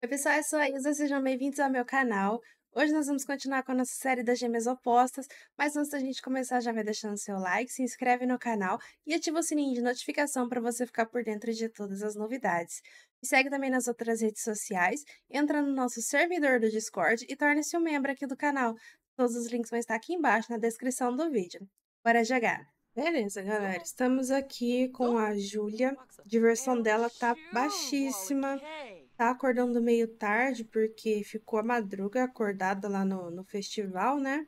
Oi pessoal, eu sou a Isa, sejam bem-vindos ao meu canal. Hoje nós vamos continuar com a nossa série das gêmeas opostas, mas antes da gente começar já vai deixando seu like, se inscreve no canal e ativa o sininho de notificação para você ficar por dentro de todas as novidades. Me segue também nas outras redes sociais, entra no nosso servidor do Discord e torne-se um membro aqui do canal. Todos os links vão estar aqui embaixo na descrição do vídeo. Bora jogar! Beleza, galera. Estamos aqui com a Júlia. A diversão dela tá baixíssima tá acordando meio tarde, porque ficou a madruga acordada lá no, no festival, né?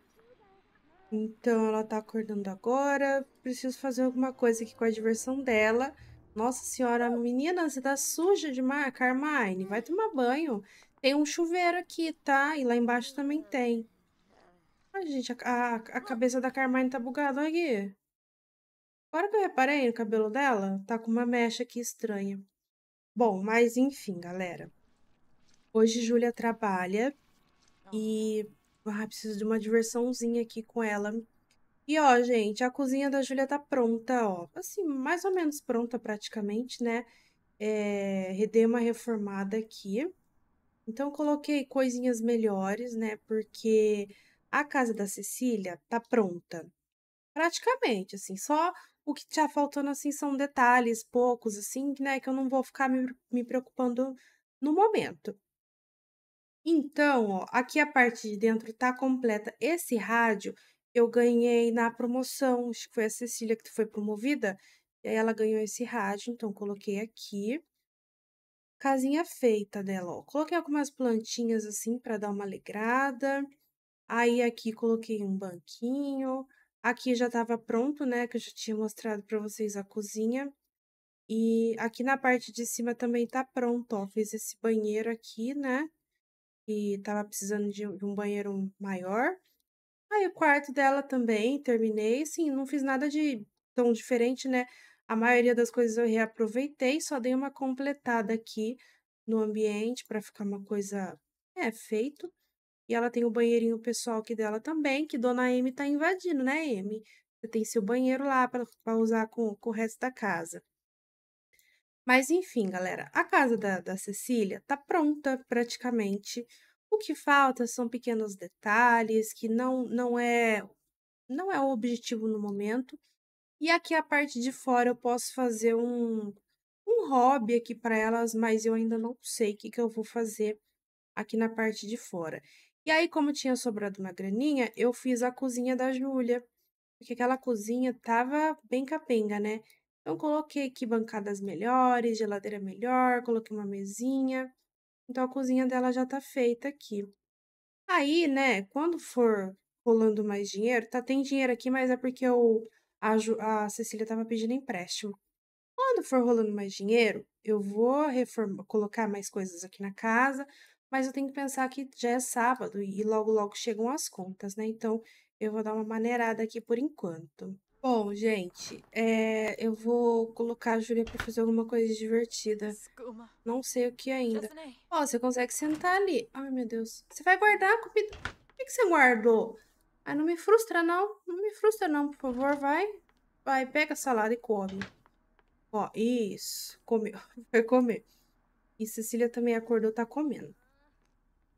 Então ela tá acordando agora. Preciso fazer alguma coisa aqui com a diversão dela. Nossa senhora, menina, você tá suja demais, Carmine. Vai tomar banho. Tem um chuveiro aqui, tá? E lá embaixo também tem. Ai, gente, a, a, a cabeça da Carmine tá bugada, olha aqui. Agora que eu reparei no cabelo dela, tá com uma mecha aqui estranha. Bom, mas enfim, galera. Hoje Júlia trabalha e ah, preciso de uma diversãozinha aqui com ela. E ó, gente, a cozinha da Júlia tá pronta, ó. Assim, mais ou menos pronta praticamente, né? É, redei uma reformada aqui. Então coloquei coisinhas melhores, né? Porque a casa da Cecília tá pronta. Praticamente, assim, só o que tá faltando, assim, são detalhes poucos, assim, né? Que eu não vou ficar me, me preocupando no momento. Então, ó, aqui a parte de dentro tá completa. Esse rádio eu ganhei na promoção, acho que foi a Cecília que foi promovida, e aí ela ganhou esse rádio, então coloquei aqui. Casinha feita dela, ó. Coloquei algumas plantinhas assim para dar uma alegrada. Aí aqui coloquei um banquinho, Aqui já estava pronto, né? Que eu já tinha mostrado para vocês a cozinha. E aqui na parte de cima também tá pronto, ó. Fiz esse banheiro aqui, né? E tava precisando de um banheiro maior. Aí o quarto dela também terminei. Assim, não fiz nada de tão diferente, né? A maioria das coisas eu reaproveitei, só dei uma completada aqui no ambiente para ficar uma coisa é feito. E ela tem o banheirinho pessoal aqui dela também, que Dona M tá invadindo, né, M? Você tem seu banheiro lá para usar com, com o resto da casa. Mas enfim, galera, a casa da, da Cecília tá pronta praticamente. O que falta são pequenos detalhes que não, não é não é o objetivo no momento. E aqui a parte de fora eu posso fazer um, um hobby aqui para elas, mas eu ainda não sei o que, que eu vou fazer aqui na parte de fora. E aí, como tinha sobrado uma graninha, eu fiz a cozinha da Júlia, porque aquela cozinha tava bem capenga, né? Então, coloquei aqui bancadas melhores, geladeira melhor, coloquei uma mesinha. Então, a cozinha dela já tá feita aqui. Aí, né, quando for rolando mais dinheiro, tá, tem dinheiro aqui, mas é porque eu, a, Ju, a Cecília tava pedindo empréstimo. Quando for rolando mais dinheiro, eu vou reformar, colocar mais coisas aqui na casa, mas eu tenho que pensar que já é sábado e logo logo chegam as contas, né? Então eu vou dar uma maneirada aqui por enquanto. Bom, gente, é, eu vou colocar a Júlia pra fazer alguma coisa divertida. Não sei o que ainda. Ó, oh, você consegue sentar ali. Ai, meu Deus. Você vai guardar a comida? O que, que você guardou? Ah, não me frustra, não. Não me frustra, não, por favor. Vai. Vai, pega a salada e come. Ó, isso. Comeu. Vai comer. E Cecília também acordou, tá comendo.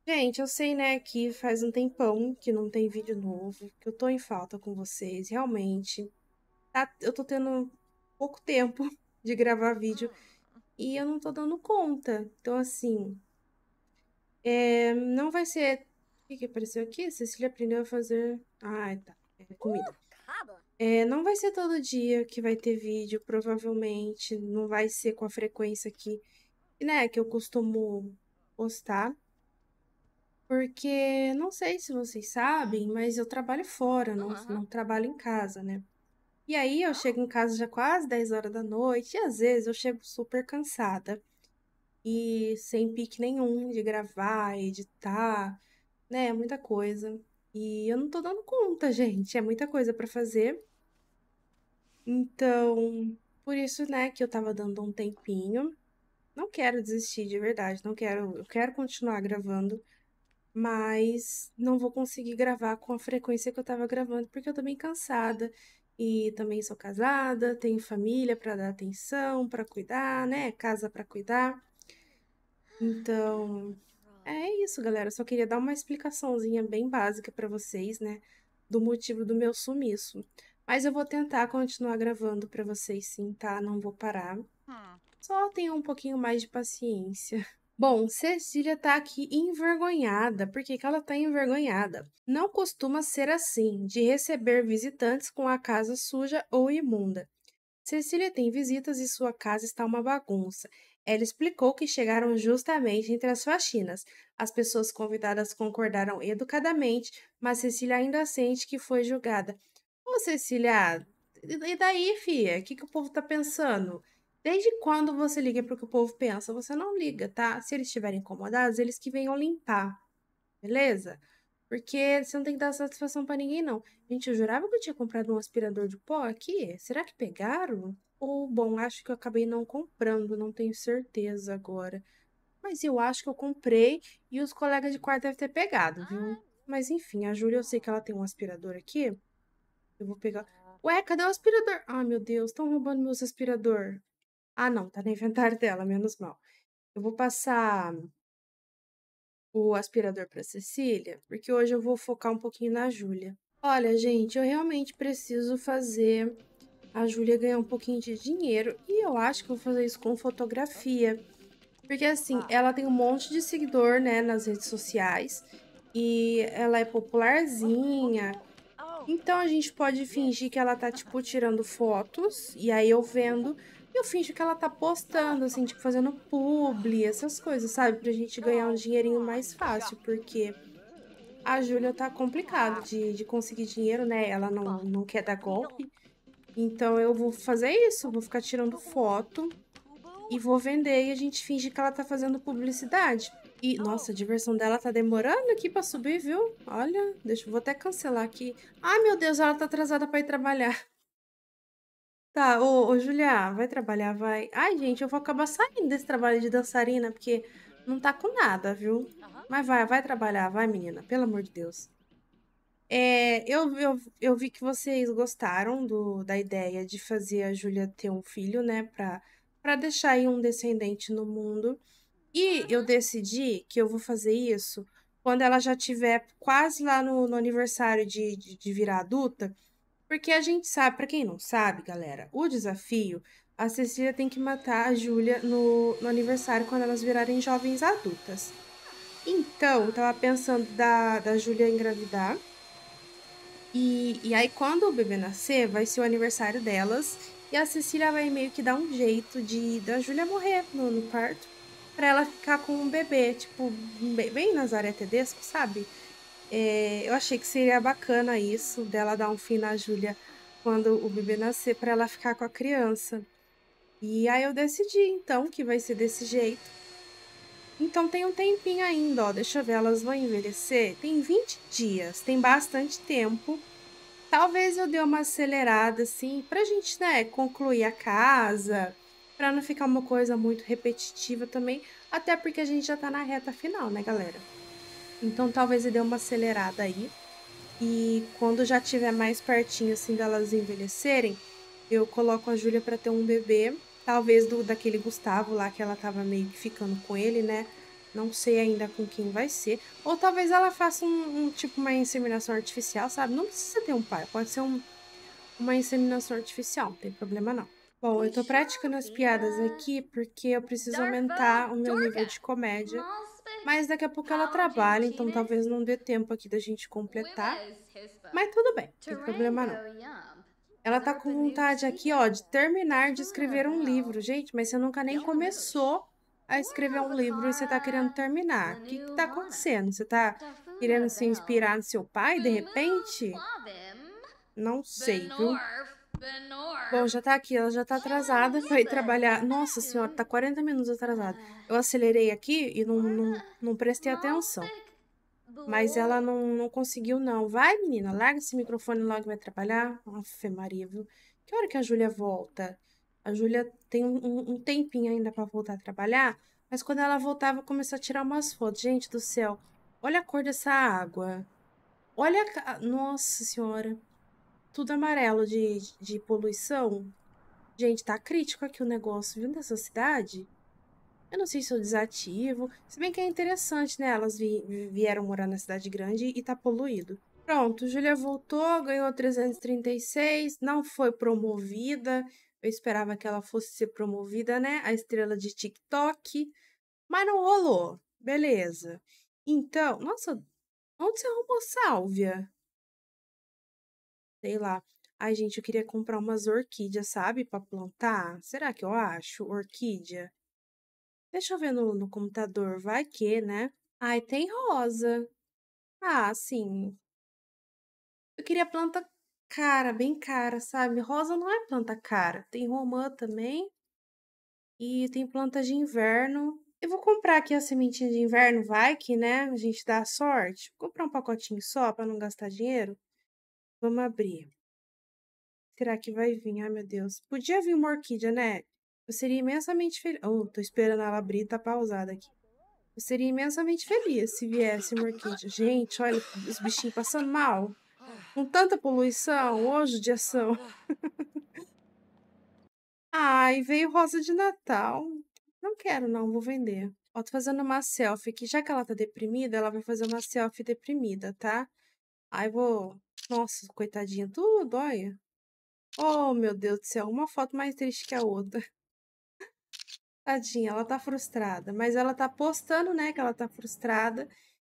Gente, eu sei, né, que faz um tempão que não tem vídeo novo, que eu tô em falta com vocês, realmente. Tá, eu tô tendo pouco tempo de gravar vídeo ah. e eu não tô dando conta. Então, assim, é, não vai ser. O que, que apareceu aqui? Cecília aprendeu a fazer. Ah, tá. É uh, comida. É, não vai ser todo dia que vai ter vídeo, provavelmente. Não vai ser com a frequência que, né, que eu costumo postar. Porque não sei se vocês sabem, mas eu trabalho fora, não, não trabalho em casa, né? E aí eu ah. chego em casa já quase 10 horas da noite, e às vezes eu chego super cansada e sem pique nenhum de gravar, editar, né? Muita coisa. E eu não tô dando conta, gente. É muita coisa para fazer. Então, por isso, né, que eu tava dando um tempinho. Não quero desistir de verdade, não quero, eu quero continuar gravando, mas não vou conseguir gravar com a frequência que eu estava gravando, porque eu tô bem cansada. E também sou casada, tenho família para dar atenção, para cuidar, né? Casa para cuidar. Então, é isso, galera. Eu só queria dar uma explicaçãozinha bem básica para vocês, né, do motivo do meu sumiço. Mas eu vou tentar continuar gravando para vocês sim, tá? Não vou parar. Hum. Só tenham um pouquinho mais de paciência. Bom, Cecília tá aqui envergonhada. Por que, que ela tá envergonhada? Não costuma ser assim, de receber visitantes com a casa suja ou imunda. Cecília tem visitas e sua casa está uma bagunça. Ela explicou que chegaram justamente entre as faxinas. As pessoas convidadas concordaram educadamente, mas Cecília ainda sente que foi julgada. Ô, Cecília, e daí, fia? O que, que o povo tá pensando? Desde quando você liga para o que o povo pensa? Você não liga, tá? Se eles estiverem incomodados, eles que venham limpar, beleza? Porque você não tem que dar satisfação para ninguém, não. Gente, eu jurava que eu tinha comprado um aspirador de pó aqui. Será que pegaram? Ou, bom, acho que eu acabei não comprando, não tenho certeza agora. Mas eu acho que eu comprei e os colegas de quarto devem ter pegado, viu? Ah. Mas enfim, a Júlia, eu sei que ela tem um aspirador aqui. Eu vou pegar. Ah. Ué, cadê o aspirador? Ah, meu Deus, estão roubando meus aspirador. Ah, não, tá no inventário dela, menos mal. Eu vou passar o aspirador para Cecília, porque hoje eu vou focar um pouquinho na Júlia. Olha, gente, eu realmente preciso fazer a Júlia ganhar um pouquinho de dinheiro e eu acho que vou fazer isso com fotografia. Porque assim, ah. ela tem um monte de seguidor, né, nas redes sociais e ela é popularzinha. Oh. Então a gente pode fingir que ela tá tipo tirando fotos e aí eu vendo eu finjo que ela tá postando, assim, tipo, fazendo publi, essas coisas, sabe? Pra gente ganhar um dinheirinho mais fácil, porque a Júlia tá complicado de, de conseguir dinheiro, né? Ela não, não quer dar golpe. Então eu vou fazer isso, vou ficar tirando foto e vou vender e a gente finge que ela tá fazendo publicidade. E, nossa, a diversão dela tá demorando aqui pra subir, viu? Olha, deixa eu vou até cancelar aqui. Ai, meu Deus, ela tá atrasada pra ir trabalhar. Tá, ô, ô Julia, vai trabalhar, vai. Ai, gente, eu vou acabar saindo desse trabalho de dançarina, porque não tá com nada, viu? Mas vai, vai trabalhar, vai, menina, pelo amor de Deus. É, eu, eu, eu vi que vocês gostaram do, da ideia de fazer a Julia ter um filho, né? Pra, pra deixar aí um descendente no mundo. E eu uhum. decidi que eu vou fazer isso quando ela já tiver quase lá no, no aniversário de, de, de virar adulta porque a gente sabe, para quem não sabe, galera, o desafio, a Cecília tem que matar a Júlia no, no aniversário quando elas virarem jovens adultas. Então, eu tava pensando da, da Júlia engravidar. E, e aí, quando o bebê nascer, vai ser o aniversário delas. E a Cecília vai meio que dar um jeito de da Júlia morrer no, no parto. Pra ela ficar com um bebê, tipo, bem, bem Nazaré Tedesco, sabe? É, eu achei que seria bacana isso, dela dar um fim na Júlia quando o bebê nascer, para ela ficar com a criança. E aí eu decidi, então, que vai ser desse jeito. Então tem um tempinho ainda, ó, deixa eu ver, elas vão envelhecer? Tem 20 dias, tem bastante tempo. Talvez eu dê uma acelerada, assim, pra gente, né, concluir a casa, pra não ficar uma coisa muito repetitiva também, até porque a gente já tá na reta final, né, galera? Então talvez ele dê uma acelerada aí. E quando já tiver mais pertinho assim delas envelhecerem, eu coloco a Júlia para ter um bebê, talvez do daquele Gustavo lá que ela tava meio que ficando com ele, né? Não sei ainda com quem vai ser. Ou talvez ela faça um, um tipo uma inseminação artificial, sabe? Não precisa ter um pai, pode ser um, uma inseminação artificial, não tem problema não. Bom, eu tô praticando as piadas aqui porque eu preciso aumentar o meu nível de comédia. Mas daqui a pouco ela trabalha, então né? talvez não dê tempo aqui da gente completar. Mas tudo bem, não tem problema não. Ela tá com tá vontade assim. aqui, ó, de terminar de escrever um livro. Gente, mas você nunca nem começou a escrever um livro e você tá querendo terminar. O que que tá acontecendo? Você tá querendo se inspirar no seu pai, de repente? Não sei, viu? Bom, já tá aqui, ela já tá atrasada, vai trabalhar. Nossa senhora, tá 40 minutos atrasada. Ah. Eu acelerei aqui e não, não, não ah, prestei atenção. Mas ela não, não conseguiu, não. Vai, menina, larga esse microfone logo vai trabalhar. Afe Maria, viu? Que hora que a Júlia volta? A Júlia tem um, um tempinho ainda para voltar a trabalhar, mas quando ela voltava, começou a tirar umas fotos. Gente do céu, olha a cor dessa água. Olha a... Nossa senhora tudo amarelo de, de poluição. Gente, tá crítico aqui o negócio, viu, dessa cidade? Eu não sei se eu desativo. Se bem que é interessante, né? Elas vi, vieram morar na cidade grande e tá poluído. Pronto, Julia voltou, ganhou 336, não foi promovida. Eu esperava que ela fosse ser promovida, né? A estrela de TikTok. Mas não rolou. Beleza. Então, nossa, onde você arrumou sálvia? sei lá. Ai, gente, eu queria comprar umas orquídeas, sabe, para plantar. Será que eu acho orquídea? Deixa eu ver no, no computador, vai que, né? Ai, tem rosa. Ah, sim. Eu queria planta cara, bem cara, sabe? Rosa não é planta cara. Tem romã também. E tem planta de inverno. Eu vou comprar aqui a sementinha de inverno, vai que, né? A gente dá sorte. Vou comprar um pacotinho só para não gastar dinheiro. Vamos abrir. Será que vai vir? Ai, meu Deus. Podia vir uma orquídea, né? Eu seria imensamente feliz. Oh, tô esperando ela abrir, tá pausada aqui. Eu seria imensamente feliz se viesse uma orquídea. Gente, olha os bichinhos passando mal. Com tanta poluição, hoje de ação. Ai, veio rosa de Natal. Não quero, não, vou vender. Ó, tô fazendo uma selfie aqui. Já que ela tá deprimida, ela vai fazer uma selfie deprimida, tá? Aí vou nossa, coitadinha, tudo, olha. Oh, meu Deus do céu, uma foto mais triste que a outra. Tadinha, ela tá frustrada, mas ela tá postando, né, que ela tá frustrada.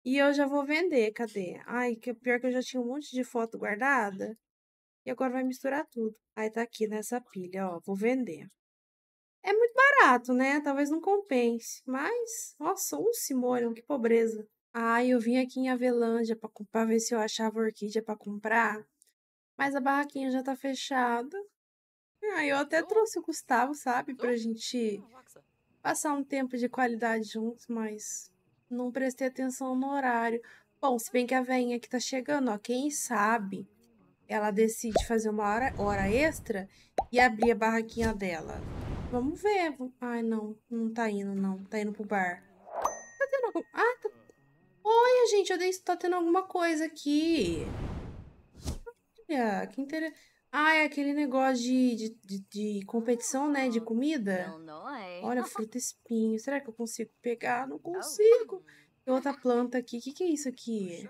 E eu já vou vender, cadê? Ai, que pior que eu já tinha um monte de foto guardada. E agora vai misturar tudo. Aí tá aqui nessa pilha, ó, vou vender. É muito barato, né? Talvez não compense, mas nossa, um Simônio, que pobreza. Ah, eu vim aqui em Avelândia pra, pra ver se eu achava orquídea pra comprar. Mas a barraquinha já tá fechada. Aí ah, eu até trouxe o Gustavo, sabe? Pra gente passar um tempo de qualidade juntos, mas não prestei atenção no horário. Bom, se bem que a veinha que tá chegando, ó, quem sabe ela decide fazer uma hora, hora extra e abrir a barraquinha dela. Vamos ver. Ai, não, não tá indo, não. Tá indo pro bar. Tá tendo algum... Ah, Olha, gente, eu dei, tá tendo alguma coisa aqui. Olha, que interessante. Ah, é aquele negócio de, de, de, de competição, né? De comida. É. Olha, fruta espinho. Será que eu consigo pegar? Não consigo. Tem outra planta aqui. O que, que é isso aqui?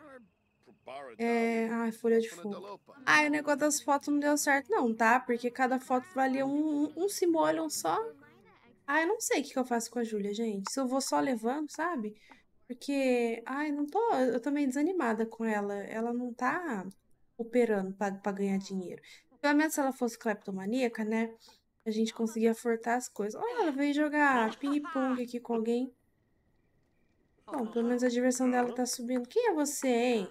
É. Ai, folha de fogo. Ai, o negócio das fotos não deu certo, não, tá? Porque cada foto valia um, um, um só. Ah, eu não sei o que, que eu faço com a Júlia, gente. Se eu vou só levando, sabe? Porque, ai, não tô, eu tô meio desanimada com ela. Ela não tá operando pra, pra ganhar hum. dinheiro. Pelo menos se ela fosse cleptomaníaca, né? A gente conseguia furtar as coisas. Olha, ela veio jogar ping-pong aqui com alguém. Bom, pelo menos a diversão dela tá subindo. Quem é você, hein?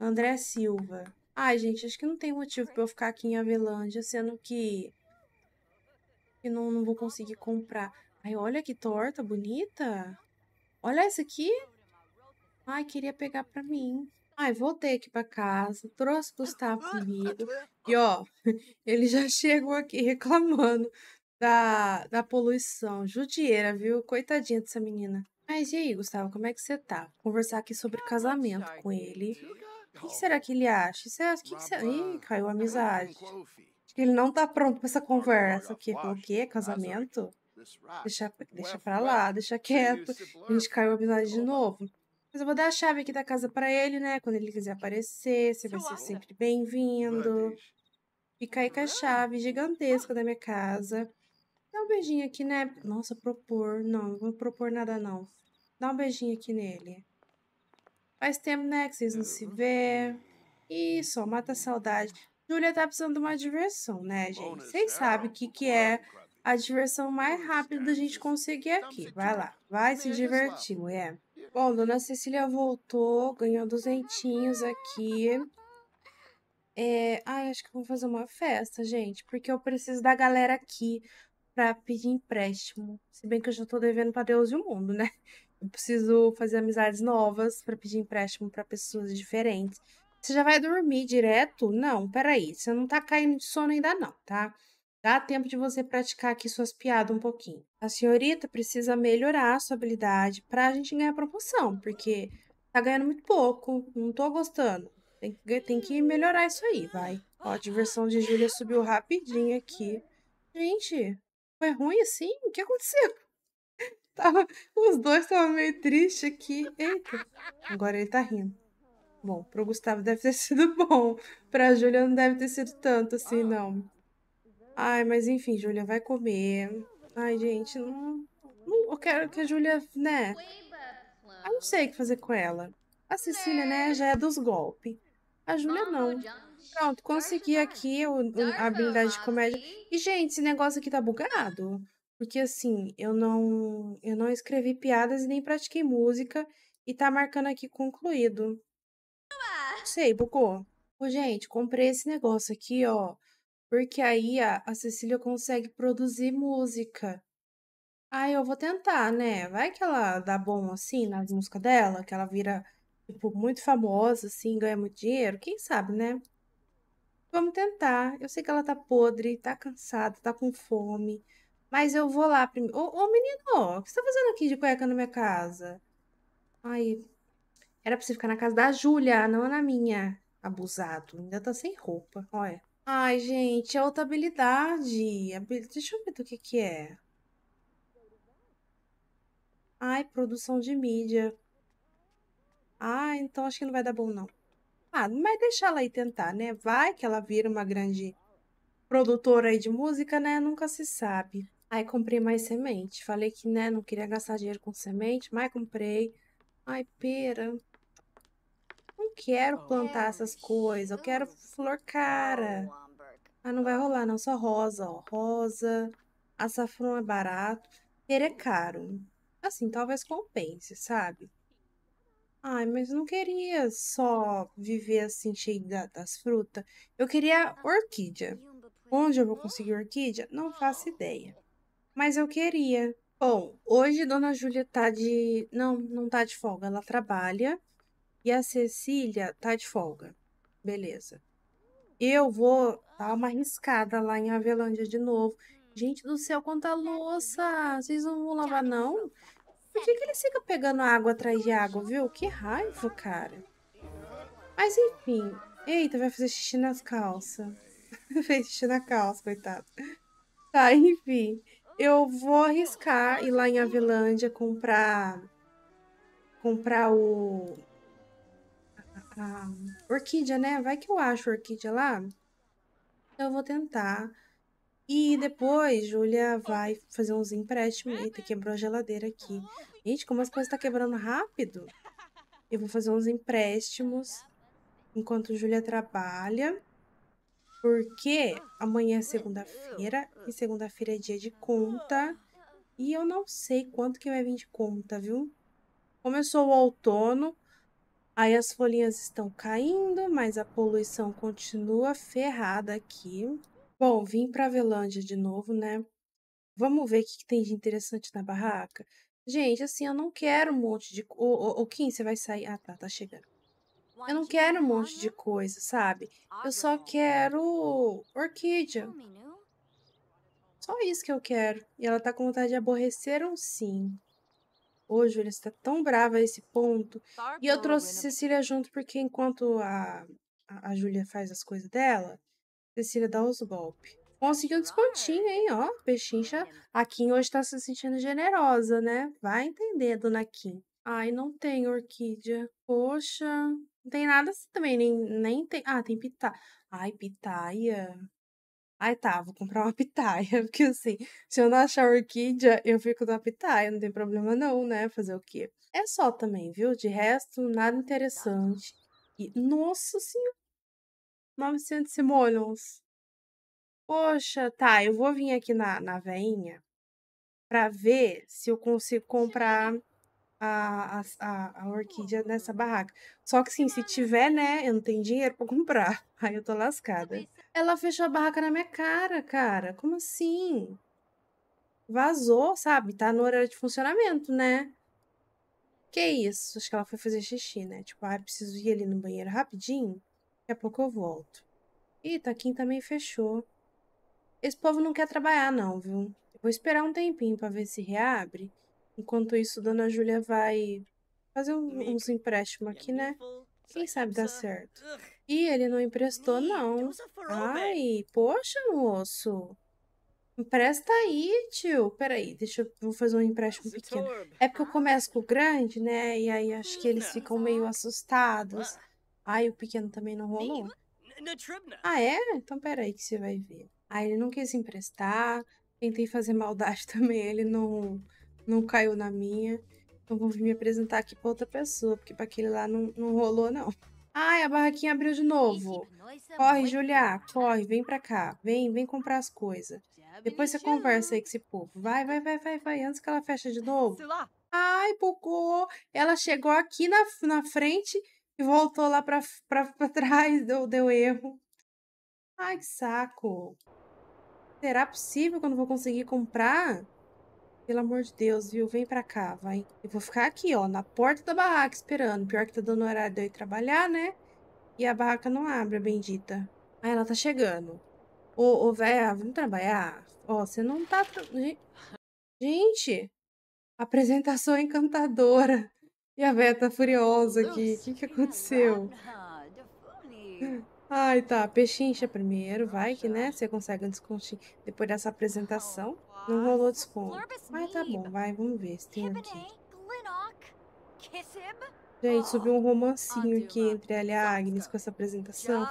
André Silva. Ai, gente, acho que não tem motivo pra eu ficar aqui em Avelândia, sendo que... Que não, não vou conseguir comprar. Ai, olha que torta bonita. Olha essa aqui. Ai, queria pegar pra mim. Ai, voltei aqui pra casa, trouxe Gustavo comigo. E ó, ele já chegou aqui reclamando da, da poluição. Judieira, viu? Coitadinha dessa menina. Mas e aí, Gustavo, como é que você tá? Vou conversar aqui sobre casamento com ele. O que, será que ele acha? Será, é, que que será? Ih, caiu a amizade. Acho que ele não tá pronto pra essa conversa aqui. o quê? Casamento? Deixa, deixa pra lá, deixa quieto. A gente caiu a amizade de novo. Mas eu vou dar a chave aqui da casa para ele, né? Quando ele quiser aparecer, você vai ser sempre bem-vindo. Fica aí com a ah. chave gigantesca da minha casa. Dá um beijinho aqui, né? Nossa, propor. Não, não vou propor nada, não. Dá um beijinho aqui nele. Faz tempo, né, que vocês não se uhum. vê. Isso, ó, mata a saudade. Júlia tá precisando de uma diversão, né, gente? Vocês sabem o que, que é a diversão mais rápida da gente conseguir tá aqui. Vai lá, vai se divertir, mulher. Bom, Dona Cecília voltou, ganhou duzentinhos aqui. É, ai, acho que vou fazer uma festa, gente, porque eu preciso da galera aqui para pedir empréstimo. Se bem que eu já tô devendo para Deus e o mundo, né? Eu preciso fazer amizades novas para pedir empréstimo para pessoas diferentes. Você já vai dormir direto? Não, peraí, você não tá caindo de sono ainda não, tá? Dá tempo de você praticar aqui suas piadas um pouquinho. A senhorita precisa melhorar a sua habilidade para a gente ganhar promoção, porque tá ganhando muito pouco, não tô gostando. Tem que, tem que melhorar isso aí, vai. Ó, a diversão de Júlia subiu rapidinho aqui. Gente, foi ruim assim? O que aconteceu? Tava, os dois estavam meio tristes aqui. Eita, agora ele tá rindo. Bom, pro Gustavo deve ter sido bom. Pra Júlia não deve ter sido tanto assim, não. Ai, mas enfim, Júlia vai comer. Ai, gente, não, não, eu quero que a Júlia, né? Eu não sei o que fazer com ela. A Cecília, né, já é dos golpes. A Júlia não. Pronto, consegui aqui o, o, a habilidade de comédia. E, gente, esse negócio aqui tá bugado. Porque assim, eu não, eu não escrevi piadas e nem pratiquei música e tá marcando aqui concluído. Não sei, bugou. Ô, gente, comprei esse negócio aqui, ó. Porque aí a, a Cecília consegue produzir música. Aí eu vou tentar, né? Vai que ela dá bom assim nas músicas dela, que ela vira, tipo, muito famosa, assim, ganha muito dinheiro. Quem sabe, né? Vamos tentar. Eu sei que ela tá podre, tá cansada, tá com fome. Mas eu vou lá primeiro. Ô, ô, menino, o que você tá fazendo aqui de cueca na minha casa? Aí. Era pra você ficar na casa da Júlia, não na minha. Abusado. Ainda tá sem roupa. Olha. Ai, gente, é outra habilidade. Deixa eu ver do que que é. Ai, produção de mídia. Ah, então acho que não vai dar bom, não. Ah, mas deixa ela aí tentar, né? Vai que ela vira uma grande produtora aí de música, né? Nunca se sabe. Aí comprei mais semente. Falei que, né, não queria gastar dinheiro com semente, mas comprei. Ai, pera quero plantar essas coisas, eu quero flor cara. Ah, não vai rolar, não. Só rosa, ó. Rosa. Açafrão é barato. Pera é caro. Assim, talvez compense, sabe? Ai, mas não queria só viver assim, cheio das frutas. Eu queria orquídea. Onde eu vou conseguir orquídea? Não faço ideia. Mas eu queria. Bom, hoje Dona Júlia tá de. Não, não tá de folga. Ela trabalha e a Cecília tá de folga. Beleza. Eu vou dar uma riscada lá em Avelândia de novo. Gente do céu, quanta louça! Vocês não vão lavar, não? Por que, que ele fica pegando água atrás de água, viu? Que raiva, cara. Mas enfim. Eita, vai fazer xixi nas calças. Fez xixi na calça, coitado. Tá, enfim. Eu vou arriscar ir lá em Avelândia comprar. Comprar o ah, orquídea, né? Vai que eu acho orquídea lá. Então eu vou tentar. E depois, Júlia vai fazer uns empréstimos. Eita, quebrou a geladeira aqui. Gente, como as coisas tá quebrando rápido. Eu vou fazer uns empréstimos enquanto Júlia trabalha. Porque amanhã é segunda-feira e segunda-feira é dia de conta. E eu não sei quanto que vai vir de conta, viu? Começou o outono, Aí as folhinhas estão caindo, mas a poluição continua ferrada aqui. Bom, vim para Velândia de novo, né? Vamos ver o que, tem de interessante na barraca. Gente, assim, eu não quero um monte de... Ô, ô, Kim, você vai sair? Ah, tá, tá chegando. Eu não quero um monte de coisa, sabe? Eu só quero orquídea. Só isso que eu quero. E ela tá com vontade de aborrecer um sim. Hoje Júlia está tão brava a esse ponto. Tá e eu trouxe né? Cecília junto porque enquanto a, a, Júlia faz as coisas dela, Cecília dá os golpes. Conseguiu um tá, é. descontinho, hein? Ó, pechincha. A Kim hoje tá se sentindo generosa, né? Vai entender, dona Kim. Ai, não tem orquídea. Poxa. Não tem nada assim também, nem, nem tem. Ah, tem pitá Ai, pitaia. Aí tá, vou comprar uma pitaia, porque assim, se eu não achar orquídea, eu fico na pitaia, não tem problema não, né? Fazer o quê? É só também, viu? De resto, nada interessante. E, nossa senhora, 900 simoleons. Poxa, tá, eu vou vir aqui na, na veinha pra ver se eu consigo comprar a, a, a orquídea nessa barraca. Só que sim, se tiver, né, eu não tenho dinheiro para comprar. Aí eu tô lascada. Ela fechou a barraca na minha cara, cara. Como assim? Vazou, sabe? Tá no horário de funcionamento, né? Que isso? Acho que ela foi fazer xixi, né? Tipo, ah, preciso ir ali no banheiro rapidinho. Daqui a pouco eu volto. Ih, Taquim tá também fechou. Esse povo não quer trabalhar, não, viu? Vou esperar um tempinho para ver se reabre. Enquanto isso, Dona Júlia vai fazer uns empréstimos aqui, né? Quem sabe dá certo. E ele não emprestou, não. Ai, poxa, moço. Empresta aí, tio. Peraí, deixa eu vou fazer um empréstimo pequeno. É porque eu começo com o grande, né? E aí acho que eles ficam meio assustados. Ai, o pequeno também não rolou. Ah, é? Então peraí que você vai ver. Aí ah, ele não quis emprestar. Tentei fazer maldade também, ele não não caiu na minha. Então vou vir me apresentar aqui pra outra pessoa, porque pra aquele lá não, não rolou, não. Ai, a barraquinha abriu de novo. Corre, Julia, corre, vem pra cá. Vem, vem comprar as coisas. Depois você conversa aí com esse povo. Vai, vai, vai, vai, vai, antes que ela feche de novo. Ai, Pocô, ela chegou aqui na, na frente e voltou lá pra, pra, pra trás, deu, deu erro. Ai, que saco. Será possível que eu não vou conseguir comprar? Pelo amor de Deus, viu? Vem pra cá, vai. Eu vou ficar aqui, ó, na porta da barraca esperando. Pior que tá dando horário de eu ir trabalhar, né? E a barraca não abre, a bendita. Ah, ela tá chegando. Ô, ô, véia, vamos trabalhar? Ó, você não tá. Gente, apresentação encantadora. E a véia tá furiosa aqui. O que que aconteceu? Ai, tá. Pechincha primeiro, vai que, né? Você consegue um descontinho depois dessa apresentação. Não rolou desconto. Mas tá bom, vai, vamos ver se tem aqui. Gente, oh, subiu um romancinho aqui entre ela e a Agnes com essa apresentação.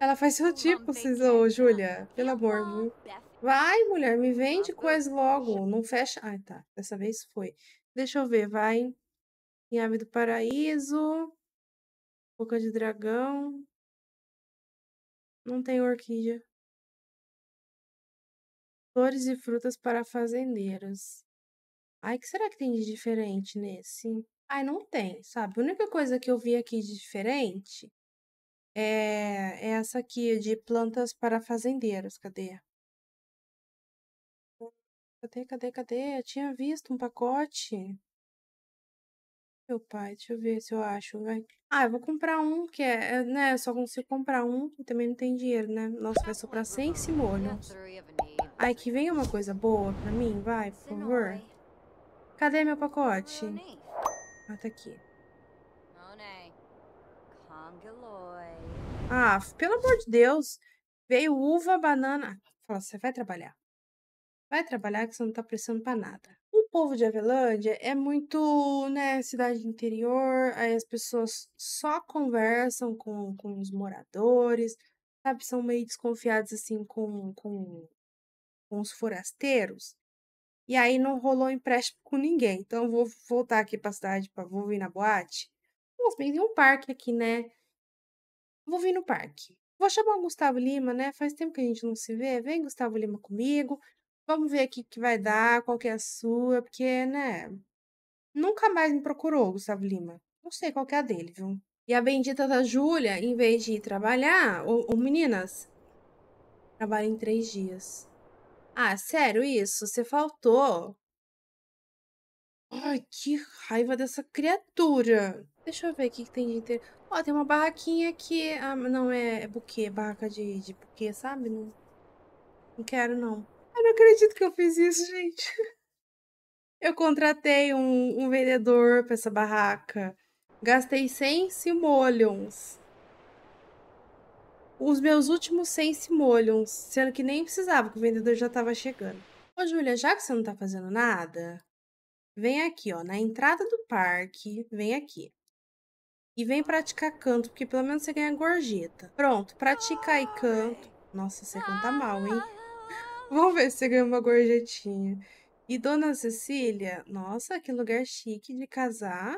Ela faz seu tipo, Cisou, Júlia. Pelo amor, viu? Vai, mulher, me vende coisa logo. Não fecha. Ai, tá. Dessa vez foi. Deixa eu ver, vai. Em Ave do Paraíso. Boca de Dragão. Não tem orquídea. Flores e frutas para fazendeiros. Ai, que será que tem de diferente nesse? Ai, não tem, sabe? A única coisa que eu vi aqui de diferente eh, é essa aqui de plantas para fazendeiros. Cadê? Cadê, cadê, cadê? Eu tinha visto um pacote meu pai, deixa eu ver se eu acho, vai. Ah, eu vou comprar um, que é, né, eu só consigo comprar um e também não tem dinheiro, né? Nossa, vai sobrar 100 simoleons. Ai, que venha uma coisa boa pra mim, vai, por favor. Cadê meu pacote? Ah, tá aqui. Ah, pelo amor de Deus. Veio uva, banana. Fala, você vai trabalhar. Vai trabalhar que você não tá precisando pra nada povo de Avelândia é muito, né, cidade interior, aí as pessoas só conversam com, com os moradores, sabe? São meio desconfiados, assim, com, com, com os forasteiros. E aí não rolou empréstimo com ninguém. Então vou voltar aqui pra cidade, pra, vou vir na boate. Nossa, tem um parque aqui, né? Vou vir no parque. Vou chamar o Gustavo Lima, né? Faz tempo que a gente não se vê. Vem, Gustavo Lima, comigo. Vamos ver aqui o que vai dar, qual que é a sua, porque, né? Nunca mais me procurou, Gustavo Lima. Não sei qual que é a dele, viu? E a bendita da Júlia, em vez de ir trabalhar, ô, meninas, trabalha em três dias. Ah, sério isso? Você faltou? Ai, que raiva dessa criatura. Deixa eu ver aqui que tem de inteiro. Ó, tem uma barraquinha aqui. Ah, não, é, é buquê, barraca de, de buquê, sabe? Não, não quero, não não acredito que eu fiz isso, gente. Eu contratei um, um vendedor para essa barraca. Gastei 100 simoleons. Os meus últimos 100 simoleons, sendo que nem precisava, que o vendedor já estava chegando. Ô, Júlia, já que você não tá fazendo nada, vem aqui, ó, na entrada do parque, vem aqui. E vem praticar canto, porque pelo menos você ganha gorjeta. Pronto, pratica aí canto. Nossa, você canta mal, hein? Vamos ver se você ganha uma gorjetinha. E Dona Cecília, nossa, que lugar chique de casar.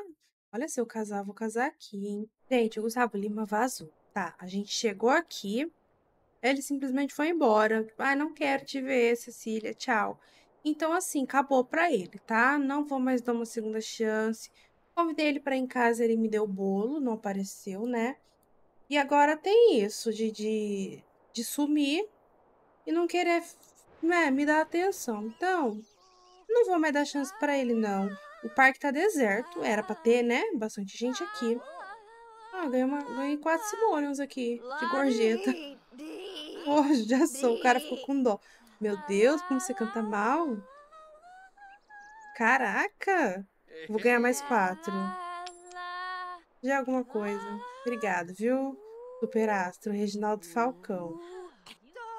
Olha, se eu casar, vou casar aqui, hein? Gente, o Gustavo Lima vazou. Tá, a gente chegou aqui, ele simplesmente foi embora. Ah, não quero te ver, Cecília, tchau. Então, assim, acabou pra ele, tá? Não vou mais dar uma segunda chance. Convidei ele pra ir em casa, ele me deu bolo, não apareceu, né? E agora tem isso de, de, de sumir e não querer né, me dá atenção. Então, não vou mais dar chance para ele, não. O parque tá deserto, era pra ter, né, bastante gente aqui. Ah, ganhei, uma, ganhei quatro simoleons aqui, de gorjeta. hoje já sou, o cara ficou com dó. Meu Deus, como você canta mal. Caraca! Vou ganhar mais quatro. de é alguma coisa. Obrigado, viu? Superastro, Reginaldo Falcão.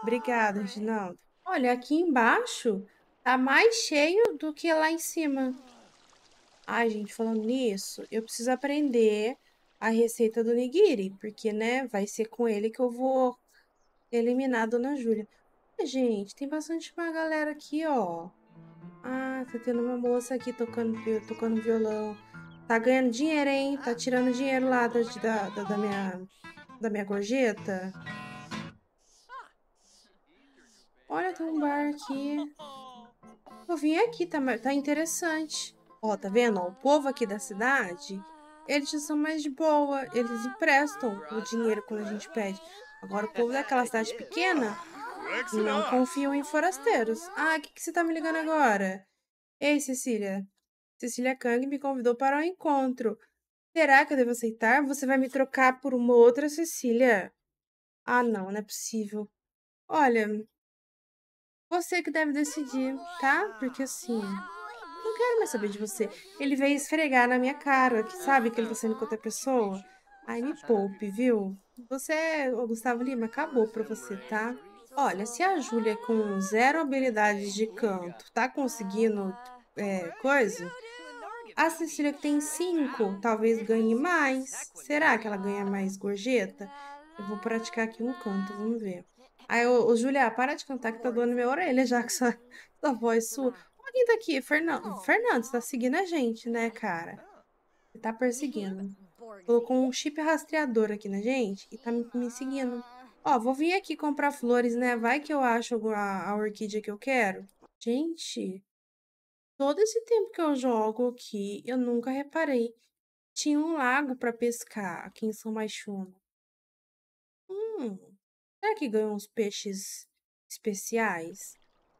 Obrigado, Reginaldo. Olha, aqui embaixo tá mais cheio do que lá em cima. Ai, gente, falando nisso, eu preciso aprender a receita do nigiri, porque, né, vai ser com ele que eu vou eliminar a Dona Júlia. gente, tem bastante uma galera aqui, ó. Ah, tá tendo uma moça aqui tocando, tocando violão. Tá ganhando dinheiro, hein? Tá tirando dinheiro lá da, da, da minha, da minha gorjeta. Olha, tem um bar aqui. Eu vim aqui, tá, tá interessante. Ó, tá vendo? O povo aqui da cidade, eles são mais de boa. Eles emprestam o dinheiro quando a gente pede. Agora, o povo daquela cidade pequena não confiam em forasteiros. Ah, o que, que você tá me ligando agora? Ei, Cecília. Cecília Kang me convidou para um encontro. Será que eu devo aceitar? Você vai me trocar por uma outra Cecília? Ah, não, não é possível. Olha, você que deve decidir, tá? Porque assim, não quero mais saber de você. Ele veio esfregar na minha cara, que sabe que ele tá saindo com outra pessoa. Ai, me poupe, viu? Você, é o Gustavo Lima, acabou pra você, tá? Olha, se a Júlia com zero habilidades de canto tá conseguindo é, coisa, a Cecília que tem cinco talvez ganhe mais. Será que ela ganha mais gorjeta? Eu vou praticar aqui um canto, vamos ver. Aí o ô, Julia, para de cantar que tá doando minha orelha já com essa, essa voz sua. Quem tá aqui, Fernando. Fernando, você tá seguindo a gente, né, cara? Você tá perseguindo. Colocou um chip rastreador aqui na gente e tá me, me seguindo. Ó, vou vir aqui comprar flores, né? Vai que eu acho a, a orquídea que eu quero. Gente, todo esse tempo que eu jogo aqui, eu nunca reparei. Tinha um lago para pescar aqui em São Baixuno. Hum, Será que ganhou uns peixes especiais?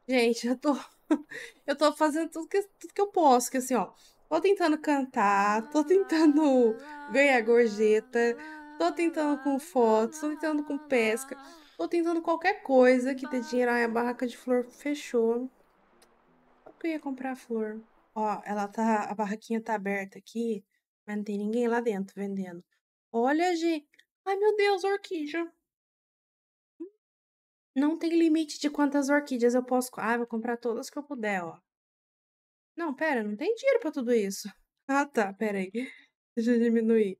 Gente, eu tô. eu tô fazendo tudo que, tudo que eu posso. Que assim, ó. Tô tentando cantar, tô tentando ganhar gorjeta, tô tentando com fotos, tô tentando com pesca, tô tentando qualquer coisa que dê dinheiro. Ai, a barraca de flor fechou. Só que eu ia comprar a flor. Ó, ela tá. A barraquinha tá aberta aqui, mas não tem ninguém lá dentro vendendo. Olha, gente. Ai, meu Deus, orquídea. Não tem limite de quantas orquídeas eu posso. Ah, vou comprar todas que eu puder, ó. Não, pera, não tem dinheiro para tudo isso. Ah, tá, pera aí. Deixa eu diminuir.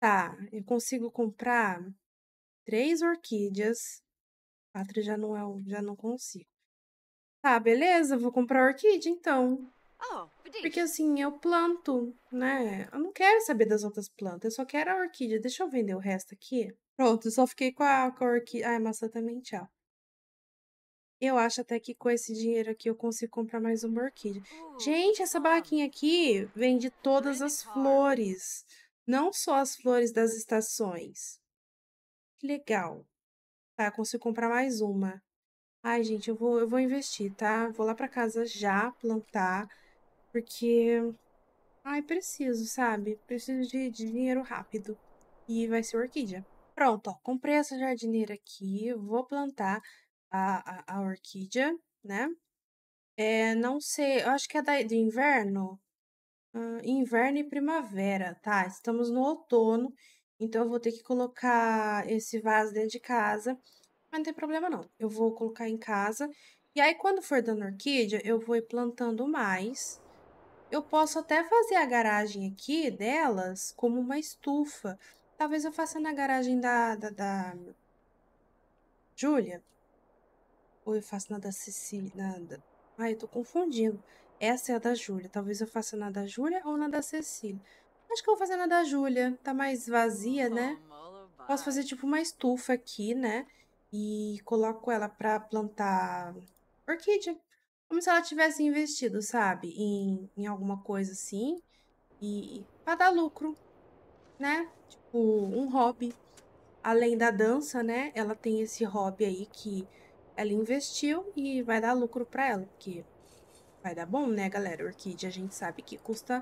Tá, eu consigo comprar três orquídeas. Quatro já não é, já não consigo. Tá, beleza, vou comprar orquídea então. Oh, Porque assim, eu planto, né? Eu não quero saber das outras plantas, eu só quero a orquídea. Deixa eu vender o resto aqui. Pronto, só fiquei com a cor que. a maçã também, tchau. Eu acho até que com esse dinheiro aqui eu consigo comprar mais uma orquídea. Gente, essa barraquinha aqui vende todas as flores. Não só as flores das estações. Que legal. Tá, eu consigo comprar mais uma. Ai, gente, eu vou, eu vou investir, tá? Vou lá pra casa já plantar. Porque. Ai, preciso, sabe? Preciso de, de dinheiro rápido. E vai ser orquídea. Pronto, ó, comprei essa jardineira aqui, vou plantar a, a, a orquídea, né? É, não sei, eu acho que é da, do inverno. Uh, inverno e primavera, tá? Estamos no outono, então eu vou ter que colocar esse vaso dentro de casa. Mas não tem problema não, eu vou colocar em casa. E aí quando for dando orquídea, eu vou ir plantando mais. Eu posso até fazer a garagem aqui delas como uma estufa. Talvez eu faça na garagem da, da, da... Júlia. Ou eu faço na da Cecília. Na, da... Ai, eu tô confundindo. Essa é a da Júlia. Talvez eu faça na da Júlia ou na da Cecília. Acho que eu vou fazer na da Júlia. Tá mais vazia, né? Posso fazer tipo uma estufa aqui, né? E coloco ela pra plantar orquídea. Como se ela tivesse investido, sabe? Em, em alguma coisa assim. E, e pra dar lucro, né? Tipo, um hobby. Além da dança, né? Ela tem esse hobby aí que ela investiu e vai dar lucro para ela, porque vai dar bom, né, galera? Orquídea a gente sabe que custa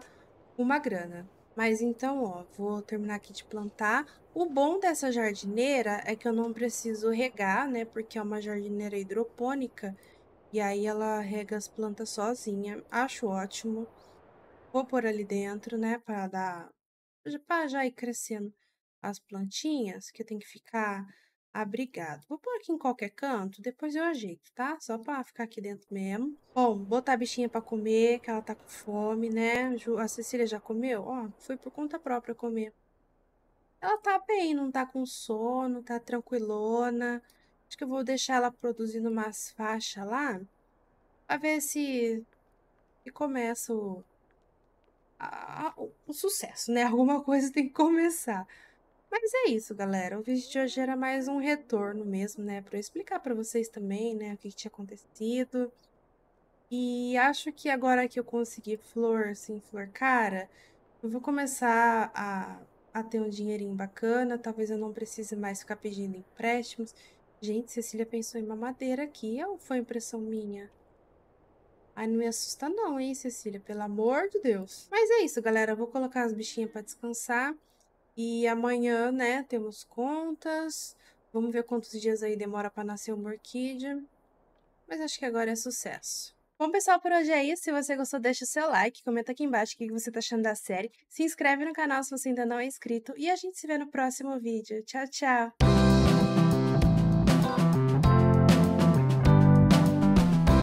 uma grana. Mas então, ó, vou terminar aqui de plantar. O bom dessa jardineira é que eu não preciso regar, né? Porque é uma jardineira hidropônica. E aí ela rega as plantas sozinha. Acho ótimo. Vou pôr ali dentro, né? Para dar. para já ir crescendo as plantinhas, que eu tenho que ficar abrigado. Vou pôr aqui em qualquer canto, depois eu ajeito, tá? Só pra ficar aqui dentro mesmo. Bom, botar a bichinha pra comer, que ela tá com fome, né? A Cecília já comeu? Ó, foi por conta própria comer. Ela tá bem, não tá com sono, tá tranquilona. Acho que eu vou deixar ela produzindo umas faixas lá, pra ver se, e começa o, a, o sucesso, né? Alguma coisa tem que começar. Mas é isso, galera. O vídeo de hoje era mais um retorno mesmo, né? Para eu explicar para vocês também, né? O que, que, tinha acontecido. E acho que agora que eu consegui flor, assim, flor cara, eu vou começar a, a ter um dinheirinho bacana. Talvez eu não precise mais ficar pedindo empréstimos. Gente, Cecília pensou em mamadeira aqui ou foi impressão minha? Ai, não me assusta não, hein, Cecília? Pelo amor de Deus. Mas é isso, galera. Eu vou colocar as bichinhas para descansar. E amanhã, né, temos contas. Vamos ver quantos dias aí demora para nascer uma orquídea. Mas acho que agora é sucesso. Bom, pessoal, por hoje é isso. Se você gostou, deixa o seu like, comenta aqui embaixo o que você tá achando da série, se inscreve no canal se você ainda não é inscrito e a gente se vê no próximo vídeo. Tchau, tchau!